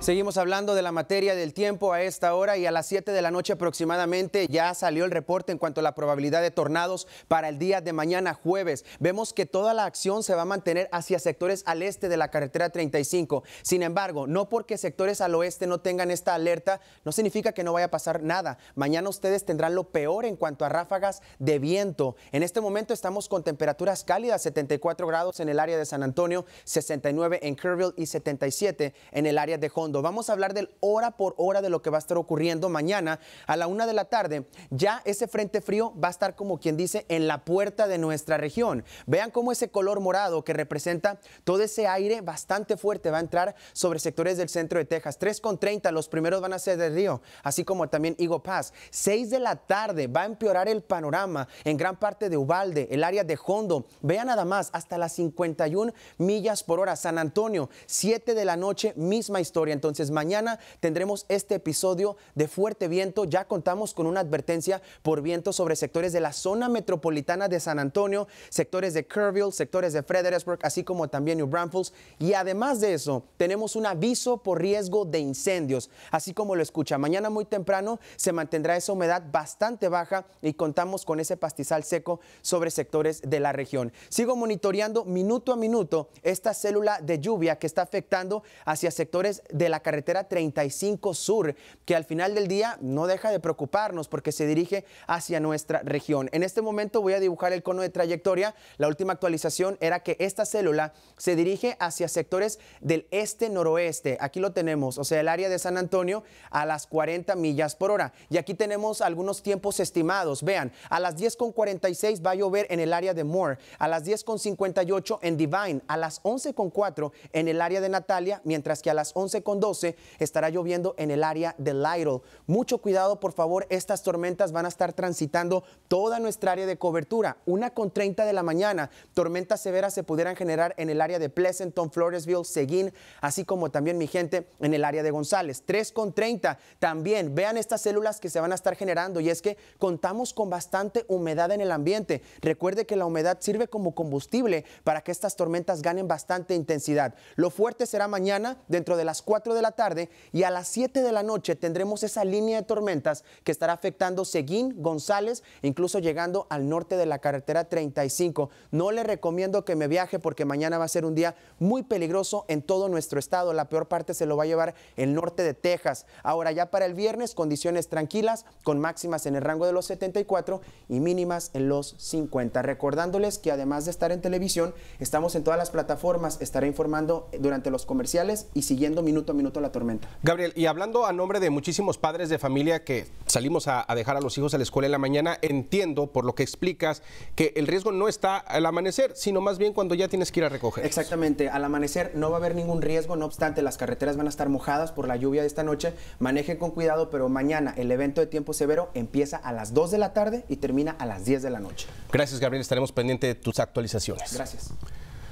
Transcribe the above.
Seguimos hablando de la materia del tiempo a esta hora y a las 7 de la noche aproximadamente ya salió el reporte en cuanto a la probabilidad de tornados para el día de mañana jueves. Vemos que toda la acción se va a mantener hacia sectores al este de la carretera 35. Sin embargo, no porque sectores al oeste no tengan esta alerta, no significa que no vaya a pasar nada. Mañana ustedes tendrán lo peor en cuanto a ráfagas de viento. En este momento estamos con temperaturas cálidas, 74 grados en el área de San Antonio, 69 en Kerrville y 77 en el área de Hondo. Vamos a hablar del hora por hora de lo que va a estar ocurriendo mañana a la una de la tarde. Ya ese frente frío va a estar, como quien dice, en la puerta de nuestra región. Vean cómo ese color morado que representa todo ese aire bastante fuerte va a entrar sobre sectores del centro de Texas. 3.30, los primeros van a ser de río, así como también Igo Pass. 6 de la tarde va a empeorar el panorama en gran parte de Ubalde, el área de Hondo. Vean nada más, hasta las 51 millas por hora. San Antonio, 7 de la noche, misma historia. Entonces mañana tendremos este episodio de fuerte viento. Ya contamos con una advertencia por viento sobre sectores de la zona metropolitana de San Antonio, sectores de Kerrville, sectores de Fredericksburg, así como también New Braunfels. Y además de eso, tenemos un aviso por riesgo de incendios. Así como lo escucha, mañana muy temprano se mantendrá esa humedad bastante baja y contamos con ese pastizal seco sobre sectores de la región. Sigo monitoreando minuto a minuto esta célula de lluvia que está afectando hacia sectores de la carretera 35 Sur, que al final del día no deja de preocuparnos porque se dirige hacia nuestra región. En este momento voy a dibujar el cono de trayectoria. La última actualización era que esta célula se dirige hacia sectores del este-noroeste. Aquí lo tenemos, o sea, el área de San Antonio a las 40 millas por hora. Y aquí tenemos algunos tiempos estimados. Vean, a las 10.46 va a llover en el área de Moore, a las 10.58 en Divine, a las 11.4 en el área de Natalia, mientras que a las con 12 estará lloviendo en el área de Lytle. Mucho cuidado, por favor, estas tormentas van a estar transitando toda nuestra área de cobertura. Una con 30 de la mañana, tormentas severas se pudieran generar en el área de Pleasanton, Floresville, Seguin, así como también mi gente en el área de González. 3 con 30, también vean estas células que se van a estar generando y es que contamos con bastante humedad en el ambiente. Recuerde que la humedad sirve como combustible para que estas tormentas ganen bastante intensidad. Lo fuerte será mañana dentro de las 4 de la tarde y a las 7 de la noche tendremos esa línea de tormentas que estará afectando Seguín, González, incluso llegando al norte de la carretera 35. No le recomiendo que me viaje porque mañana va a ser un día muy peligroso en todo nuestro estado. La peor parte se lo va a llevar el norte de Texas. Ahora ya para el viernes condiciones tranquilas con máximas en el rango de los 74 y mínimas en los 50. Recordándoles que además de estar en televisión, estamos en todas las plataformas, estaré informando durante los comerciales y siguiendo minuto a minuto minuto la tormenta. Gabriel, y hablando a nombre de muchísimos padres de familia que salimos a, dejar a los hijos a la escuela en la mañana, entiendo por lo que explicas que el riesgo no está al amanecer, sino más bien cuando ya tienes que ir a recoger. Exactamente, al amanecer no va a haber ningún riesgo, no obstante las carreteras van a estar mojadas por la lluvia de esta noche, manejen con cuidado, pero mañana el evento de tiempo severo empieza a las 2 de la tarde y termina a las 10 de la noche. Gracias Gabriel, estaremos pendientes de tus actualizaciones. Gracias.